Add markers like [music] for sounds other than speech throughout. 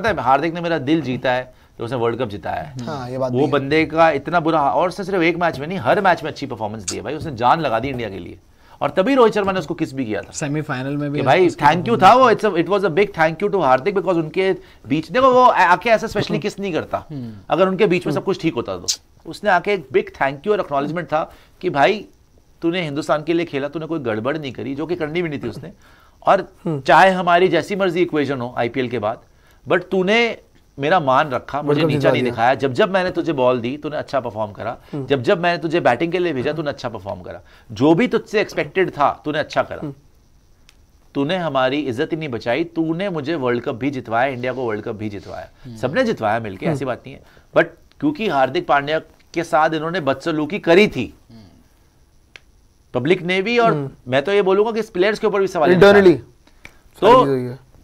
पता है हार्दिक ने मेरा दिल जीता है तो उसने वर्ल्ड कप जिताया है हाँ, ये बात वो बंदे का इतना बुरा और सिर्फ एक मैच में नहीं हर मैच में अच्छी परफॉर्मेंस दी है भाई उसने जान लगा दी इंडिया के लिए और तभी रोहित शर्मा ने उसको किस भी किया था सेमीफाइनल में भी कि भाई थैंक यू था वो it's it was a big thank you to Hardik because उनके बीच देखो वो आके ऐसा स्पेशली किस नहीं करता हम्म। अगर उनके बीच में सब कुछ ठीक होता तो उसने आके एक बिग थैंक यू और एक्नॉलेजमेंट था कि भाई तूने हिंदुस्तान के लिए खेला तूने कोई गड़बड़ नहीं करी जो कि करनी भी नहीं थी उसने और हम्म। चाहे हमारी जैसी मर्जी इक्वेशन हो आईपीएल के बाद बट तूने मेरा मान रखा मुझे नीचा नहीं दिखाया जब जब मैंने तुझे बॉल दी तूने अच्छा परफॉर्म करा हम्म। जब जब मैंने तुझे बैटिंग के लिए भेजा तूने अच्छा परफॉर्म करा जो भी तुझसे एक्सपेक्टेड था तूने अच्छा करा हम्म। तूने हमारी इज्जत ही नहीं बचाई तूने मुझे वर्ल्ड कप भी जितवाया इंडिया को वर्ल्ड कप भी जितवाया हम्म। सबने जितवाया मिलकर ऐसी बात नहीं है बट क्योंकि हार्दिक पांड्या के साथ इन्होंने बदसलूकी करी थी पब्लिक ने भी और मैं तो ये बोलूंगा कि इस प्लेयर्स के ऊपर भी सवाल इंटरनली तो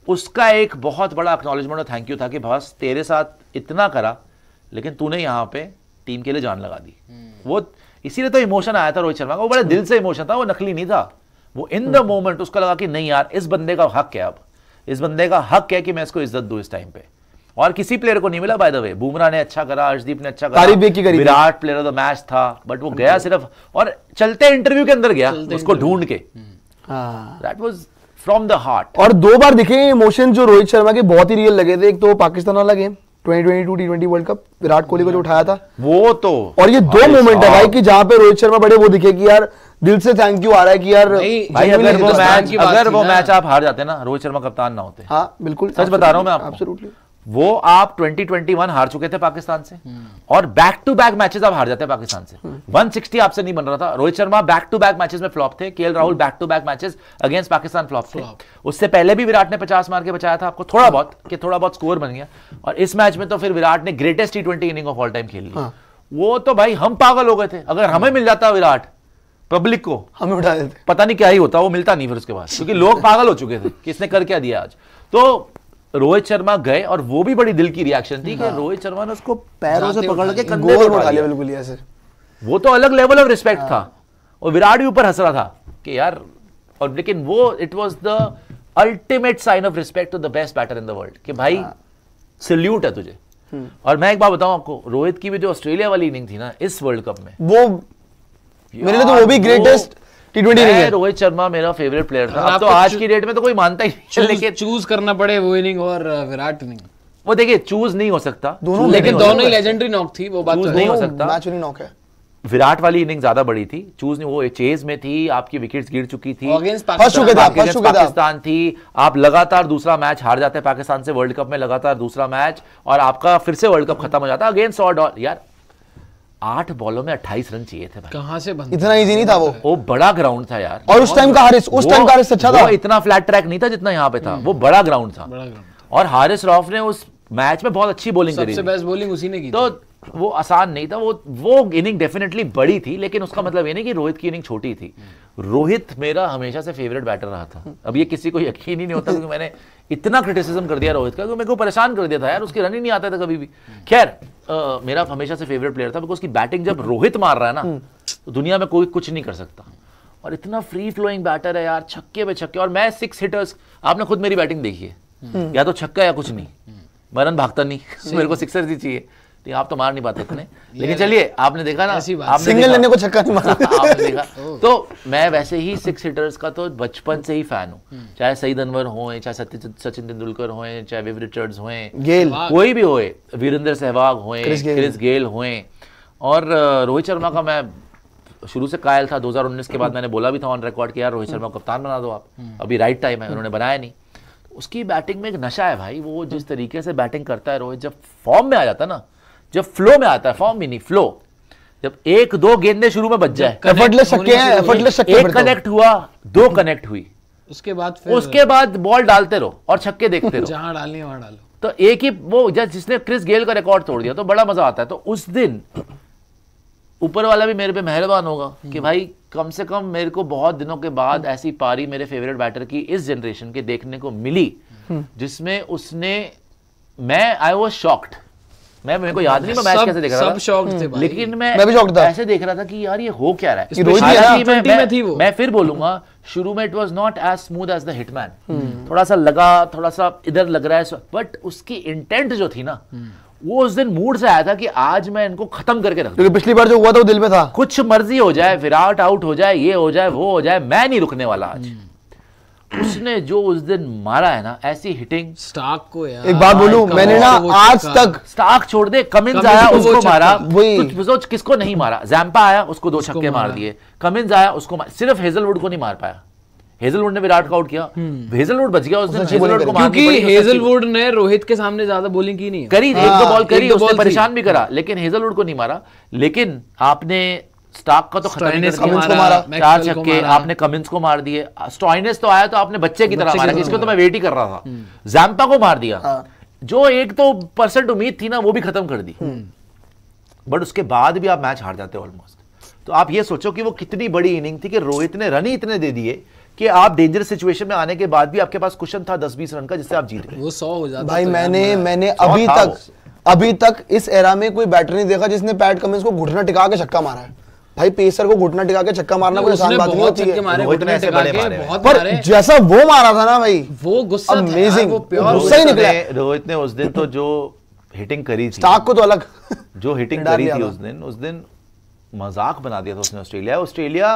उसका एक बहुत बड़ा एक्नॉलेजमेंट और थैंक यू था कि बस तेरे साथ इतना करा लेकिन तूने यहाँ पे टीम के लिए जान लगा दी हम्म। वो इसीलिए तो इमोशन आया था रोहित शर्मा का वो बड़े दिल से इमोशन था वो नकली नहीं था वो इन द मोमेंट उसको लगा कि नहीं यार इस बंदे का हक है अब इस बंदे का हक है कि मैं इसको इज्जत दू इस टाइम पे और किसी प्लेयर को नहीं मिला बाय द वे बुमराह ने अच्छा करा अर्शदीप ने अच्छा करा की करी Virat player of the match था बट वो गया हम्म। सिर्फ और चलते इंटरव्यू के अंदर गया उसको ढूंढ के दैट हम्म। वाज हाँ। फ्रॉम द हार्ट और दो बार दिखे इमोशन जो रोहित शर्मा के बहुत ही रियल लगे थे एक तो पाकिस्तान वाला गेम 2022 टी20 वर्ल्ड कप विराट कोहली को जो उठाया था वो तो और ये दो मोमेंट है भाई कि जहां पे रोहित शर्मा बड़े वो दिखे कि यार दिल से थैंक यू आ रहा है कि यार भाई अगर वो मैच अगर वो मैच आप हार जाते ना रोहित शर्मा कप्तान ना होते हाँ बिल्कुल सच बता रहा हूँ मैं आपको वो आप 2021 हार चुके थे पाकिस्तान से हम्म। और बैक टू बैक मैचेस आप हार जाते हैं पाकिस्तान से 160 हम्म। आपसे नहीं बन रहा था Rohit Sharma back to back matches में फ्लॉप थे के Rahul back to back matches against Pakistan flop थे उससे पहले भी विराट ने 50 मार के बचाया था आपको थोड़ा बहुत कि थोड़ा बहुत स्कोर बन गया और इस मैच में तो फिर विराट ने greatest T inning of all time खेल ली हाँ। वो तो भाई हम पागल हो गए थे अगर हमें हाँ। मिल जाता विराट पब्लिक को हम उठा देते पता नहीं क्या ही होता वो मिलता नहीं फिर उसके बाद क्योंकि लोग पागल हो चुके थे किसने कर क्या दिया आज तो रोहित शर्मा गए और वो भी बड़ी दिल की रिएक्शन थी कि हाँ। रोहित शर्मा ने उसको पैरों से पकड़ के कंधे उठा लिया बिल्कुल ऐसे वो तो अलग लेवल ऑफ रिस्पेक्ट था हाँ। और विराट भी ऊपर हंस रहा था कि यार और लेकिन वो it was the ultimate sign of respect to the best batter in the world कि भाई सल्यूट हाँ। है तुझे हम्म। और मैं एक बात बताऊं आपको रोहित की भी जो ऑस्ट्रेलिया वाली इनिंग थी ना इस वर्ल्ड कप में वो मेरे लिए तो वो भी ग्रेटेस्ट टी ट्वेंटी नहीं है रोहित शर्मा मेरा फेवरेट प्लेयर था हाँ, अब तो आज की डेट में तो कोई मानता ही नहीं लेकिन चूज करना पड़े वो इनिंग और विराट इनिंग वो देखिए चूज नहीं हो सकता दोनों लेकिन दोनों ही लेजेंडरी नॉक थी वो बात तो नहीं हो सकता मैच नॉक है विराट वाली इनिंग ज्यादा बड़ी थी चूज नहीं वो चेज में थी आपकी विकेट्स गिर चुकी थी पाकिस्तान थी आप लगातार दूसरा मैच हार जाते हैं पाकिस्तान से वर्ल्ड कप में लगातार दूसरा मैच और आपका फिर से वर्ल्ड कप खत्म हो जाता है अगेंस्ट ऑल यार आठ बॉलों में अट्ठाईस रन चाहिए थे भाई कहां से बंद इतना इजी नहीं था वो वो बड़ा ग्राउंड था यार और उस टाइम का हारिस उस टाइम का हारिस अच्छा था इतना फ्लैट ट्रैक नहीं था जितना यहाँ पे था हम्म। वो बड़ा ग्राउंड था और हारिस रॉफ ने उस मैच में बहुत अच्छी बॉलिंग करी सबसे बेस्ट बॉलिंग उसी ने की तो वो आसान नहीं था वो वो इनिंग डेफिनेटली बड़ी थी लेकिन उसका मतलब ये नहीं कि रोहित की इनिंग छोटी थी रोहित मेरा हमेशा से फेवरेट बैटर रहा था अब ये किसी को यकीन ही नहीं होता क्योंकि मैंने इतना क्रिटिसिज्म कर दिया रोहित का क्योंकि मेरे को परेशान कर दिया था यार उसकी रन ही नहीं आता था कभी भी खैर मेरा हमेशा से फेवरेट प्लेयर था बिकॉज उसकी बैटिंग जब रोहित मार रहा है ना तो दुनिया में कोई कुछ नहीं कर सकता और इतना फ्री फ्लोइंग बैटर है यार छक्के पे छक्के और मैं सिक्स हिटर्स आपने खुद मेरी बैटिंग देखी है या तो छक्का या कुछ नहीं मरन भागता नहीं [laughs] मेरे को सिक्सर्स ही चाहिए लेकिन तो आप तो मार नहीं पाते इतने [laughs] लेकिन चलिए आपने देखा ना आपने सिंगल लेने को छक्का नहीं मारा [laughs] आपने देखा [laughs] तो मैं वैसे ही सिक्स हिटर्स का तो बचपन से ही फैन हूँ हम्म। चाहे सईद अनवर हो चाहे सत्य सचिन तेंदुलकर हो चाहे विव रिचर्ड्स हो गेल कोई भी हो वीरेंद्र सहवाग हो क्रिस गेल हो और रोहित शर्मा का मैं शुरू से कायल था 2019 के बाद हम्म। मैंने बोला भी था ऑन रिकॉर्ड कि यार रोहित शर्मा को हम्म। कप्तान बना दो आप अभी राइट टाइम है उन्होंने बनाया नहीं उसकी बैटिंग में एक नशा है भाई वो जिस तरीके से बैटिंग करता है रोहित जब फॉर्म में आ जाता है ना जब फ्लो में आता है फॉर्म भी नहीं फ्लो जब एक दो गेंदे शुरू में बच जाए एक कनेक्ट तो। हुआ दो कनेक्ट हुई उसके बाद फिर उसके बाद बॉल डालते रहो और छक्के देखते रहो [laughs] जहां डालनी वहां डालो तो एक ही वो जिसने क्रिस गेल का रिकॉर्ड तोड़ दिया तो बड़ा मजा आता है तो उस दिन [clears throat] ऊपर वाला भी मेरे पे मेहरबान होगा कि हम्म। भाई कम से कम मेरे को बहुत दिनों के बाद हम्म। ऐसी पारी मेरे फेवरेट बैटर की इस जनरेशन के देखने को मिली हम्म। जिसमें उसने मैं आई वॉज शॉक्ड मैं मेरे को याद नहीं मैं मैच कैसे देख रहा था सब शॉक हम्म। थे भाई लेकिन मैं मैं भी शॉक था ऐसे देख रहा था कि यार ये हो क्या रहा है रोहित मैं, मैं, थी वो मैं फिर बोलूंगा शुरू में it was not as smooth as the hitman थोड़ा सा लगा थोड़ा सा इधर लग रहा है बट उसकी इंटेंट जो थी ना हम्म। वो उस दिन मूड से आया था कि आज मैं इनको खत्म करके रख क्योंकि पिछली बार जो हुआ था वो दिल में था कुछ मर्जी हो जाए विराट आउट हो जाए ये हो जाए वो हो जाए मैं नहीं रुकने वाला आज हम्म। उसने जो उस दिन मारा है ना ऐसी हिटिंग स्टार्क को यार एक बात बोलूं मैंने ना आज तक स्टार्क छोड़ दे कमिंस आया उसको मारा सोच किसको नहीं मारा जैम्पा आया उसको दो छक्के मार दिए कमिंस आया उसको सिर्फ हेजलवुड को नहीं मार पाया हेजलवुड ने विराट को आउट किया हेजलवुड हम्म। बच गया उसने हेजलवुड को क्योंकि हेजलवुड ने रोहित के सामने ज्यादा बॉलिंग की नहीं करी एक दो बॉल हाँ, करी उसने परेशान भी करा लेकिन हेजलवुड को नहीं मारा लेकिन आपने स्टॉक का तो खतरनाक को चार छक्के आपने कमिंस को मार दिए स्टॉइनेस तो आया तो आपने बच्चे की तरह मारा जिसको तो मैं वेट ही कर रहा था जैम्पा हम्म। को मार दिया हाँ। जो एक तो परसेंट उम्मीद थी ना वो भी खत्म कर दी बट हम्म। उसके बाद भी आप मैच हार जाते हो ऑलमोस्ट तो आप ये सोचो कि वो कितनी बड़ी इनिंग थी कि रोहित ने रन ही इतने दे दिए कि आप डेंजरस सिचुएशन में आने के बाद भी आपके पास क्वेश्चन था दस बीस रन का जिससे आप जीत गए वो सौ हो जाता भाई तो मैंने मैंने अभी तक अभी तक इस एरा में कोई बैटर नहीं देखा जिसने पैट कमिंस को घुटना टिका के छक्का मारा है भाई पेसर को घुटना टिका के छक्का मारना कोई आसान बात नहीं होती है घुटने ऐसे बड़े मारे पर जैसा वो मारा था ना भाई वो गुस्सा अमेजिंग गुस्सा ही निकला रोहित ने उस दिन तो जो हिटिंग करी थी स्टार्क को तो अलग जो हिटिंग [laughs] करी थी उस दिन उस दिन मजाक बना दिया था उसने ऑस्ट्रेलिया ऑस्ट्रेलिया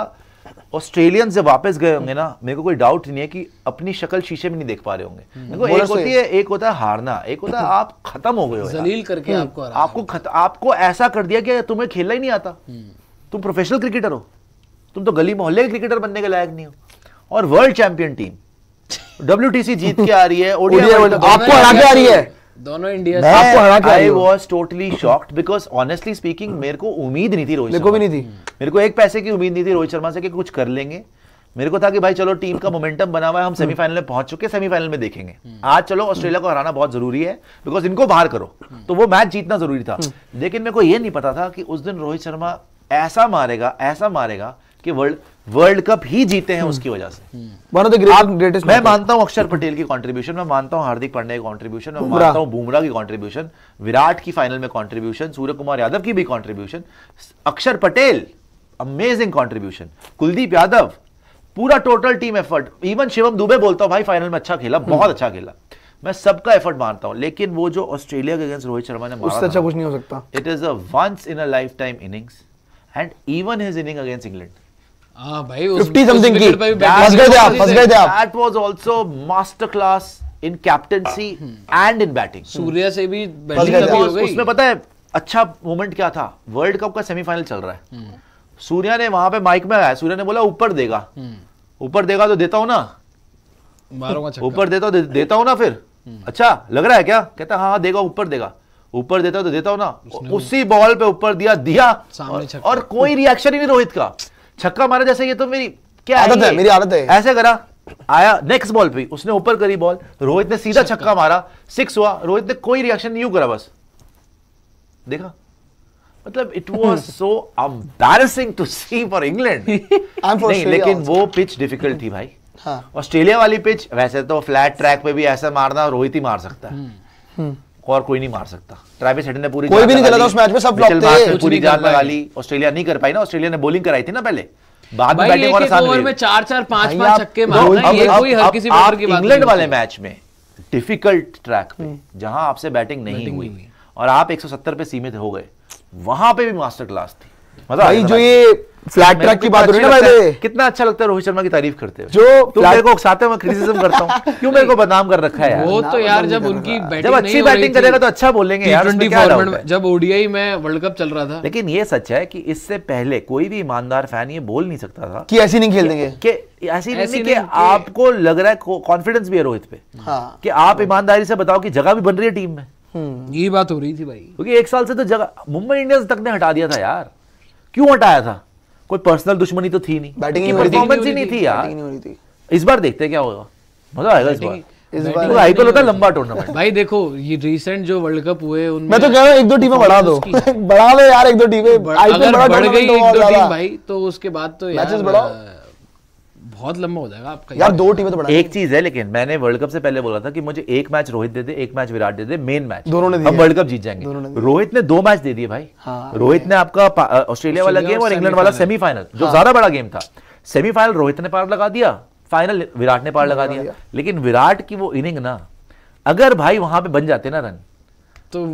ऑस्ट्रेलियन से वापस गए होंगे ना मेरे को कोई डाउट नहीं है कि अपनी शक्ल शीशे में नहीं देख पा रहे होंगे देखो हम्म। एक होती है एक होता है हारना एक होता है आप खत्म हो गए हो जलील करके हम्म। आपको आपको आपको ऐसा कर दिया कि तुम्हें खेलना ही नहीं आता हम्म। तुम प्रोफेशनल क्रिकेटर हो तुम तो गली मोहल्ले के क्रिकेटर बनने के लायक नहीं हो और वर्ल्ड चैंपियन टीम डब्ल्यू जीत के आ रही है आपको हरा के आ रही है दोनों India I totally shocked because honestly speaking मेरे को उम्मीद नहीं थी रोहित मेरे को भी नहीं थी मेरे को एक पैसे की उम्मीद नहीं थी रोहित शर्मा से कि कुछ कर लेंगे मेरे को था कि भाई चलो टीम का मोमेंटम बना हुआ है हम सेमीफाइनल हम्म। में पहुंच चुके सेमीफाइनल में देखेंगे आज चलो ऑस्ट्रेलिया को हराना बहुत जरूरी है बिकॉज इनको बाहर करो हम्म। तो वो मैच जीतना जरूरी था हम्म। लेकिन मेरे को ये नहीं पता था कि उस दिन रोहित शर्मा ऐसा मारेगा ऐसा मारेगा कि वर्ल्ड वर्ल्ड कप ही जीते हैं हम्म। उसकी वजह से वन ऑफ द ग्रेटेस्ट मैं मानता हूं अक्षर पटेल की कंट्रीब्यूशन मैं मानता हूं हार्दिक पांड्या की कंट्रीब्यूशन मैं मानता हूं बुमराह की कंट्रीब्यूशन विराट की फाइनल में कंट्रीब्यूशन सूर्य कुमार यादव की भी contribution Akshar Patel amazing contribution Kuldeep Yadav पूरा total team effort even Shivam Dube बोलता हूं भाई फाइनल में अच्छा खेला हम्म। बहुत अच्छा खेला मैं सबका एफर्ट मानता हूं लेकिन वो जो ऑस्ट्रेलिया के अगेंस्ट रोहित शर्मा ने मारा अच्छा कुछ नहीं हो सकता it is a once in a lifetime innings and even his inning against England अच्छा मोमेंट क्या था वर्ल्ड कप का सेमीफाइनल चल रहा है सूर्या ने वहां पे माइक में आया सूर्या ने बोला ऊपर देगा ऊपर देगा तो देता हूँ ना ऊपर देता हूँ देता हूँ ना फिर अच्छा लग रहा है क्या कहता हाँ देगा ऊपर देगा ऊपर देता हो तो देता हो ना उसी बॉल पे ऊपर दिया दिया और, और कोई रिएक्शन ही नहीं रोहित का छक्का मारा जैसे ये तो मेरी क्या आदत है मेरी आदत है ऐसे करा आया नेक्स्ट बॉल पे उसने ऊपर करी बॉल तो रोहित ने सीधा छक्का मारा सिक्स हुआ रोहित ने कोई रिएक्शन नहीं करा बस देखा मतलब it was so embarrassing to see for England लेकिन वो पिच डिफिकल्ट थी भाई ऑस्ट्रेलिया हाँ. वाली पिच वैसे तो फ्लैट ट्रैक पे भी ऐसा मारना रोहित ही मार सकता है हम्म। हम्म। और कोई नहीं मार सकता ट्रेविस हेड ने पूरी कोई भी नहीं चला था उस मैच में सब फ्लॉप थे पूरी जान लगा ली ऑस्ट्रेलिया नहीं कर पाई ना ऑस्ट्रेलिया ने बॉलिंग कराई थी ना पहले बाद में बैटिंग और साथ में चार चार पांच पांच छक्के मारे ये कोई हर किसी बॉलर की बात इंग्लैंड वाले मैच में डिफिकल्ट ट्रैक पे जहां आपसे बैटिंग नहीं हुई और आप 170 पे सीमित हो गए वहां पे भी मास्टर क्लास थी मतलब भाई जो ये फ्लैट ट्रैक की बात हो रही है भाई कितना अच्छा लगता है रोहित शर्मा की तारीफ करते हो जो तुम मेरे को उकसाते हो मैं क्रिटिसिज्म करता हूं [laughs] क्यों मेरे को बदनाम कर रखा है वो तो यार जब उनकी जब अच्छी बैटिंग करेगा तो अच्छा बोलेंगे यार जब ओडीआई में वर्ल्ड कप चल रहा था लेकिन ये सच है कि इससे पहले कोई भी ईमानदार फैन ये बोल नहीं सकता था कि ऐसे नहीं खेल देंगे कि ऐसी नहीं कि आपको लग रहा है कॉन्फिडेंस भी है रोहित पे हाँ। कि आप ईमानदारी से बताओ कि जगह भी बन रही है टीम में हम्म। ये बात हो रही थी भाई क्योंकि एक साल से तो जगह मुंबई इंडियंस तक ने हटा दिया था यार क्यों हटाया था कोई पर्सनल दुश्मनी तो थी नहीं बैटिंग परफॉर्मेंस ही नहीं थी यार इस बार देखते हैं क्या होगा मजा आएगा इस बार आईपीएल होता है लंबा टूर्नामेंट भाई देखो ये रीसेंट जो वर्ल्ड कप हुए उनमें मैं तो कह रहा हूँ एक दो टीमें बढ़ा दो [laughs] बढ़ा दो यार एक दो टीमें आईपीएल बढ़ गई तो एक दो टीम भाई तो उसके बाद तो मैचेस बढ़ाओ बहुत लंबा हो जाएगा आपका यार दो टीमें तो बड़ा एक चीज है लेकिन मैंने वर्ल्ड कप से पहले बोला था कि मुझे एक मैच रोहित दे दे एक मैच विराट दे दे मेन मैच दोनों ने वर्ल्ड कप जीत जाएंगे रोहित ने दो मैच दे दिए भाई हाँ, रोहित ने आपका ऑस्ट्रेलिया वाला गेम और इंग्लैंड वाला सेमीफाइनल जो हाँ। ज्यादा बड़ा गेम था सेमीफाइनल रोहित ने पार लगा दिया फाइनल विराट ने पार लगा दिया लेकिन विराट की वो इनिंग ना अगर भाई वहां पे बन जाते ना रन तो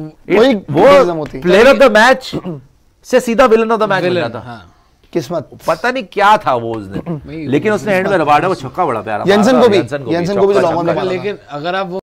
वो प्लेयर ऑफ द मैच से सीधा विलन ऑफ द मैच बन जाता हाँ। किस्मत पता नहीं क्या था वो उस दिन [laughs] लेकिन उसने एंड में रबाड़ा वो तो छक्का बड़ा प्यारा यंसन को भी को भी तो लेकिन अगर आप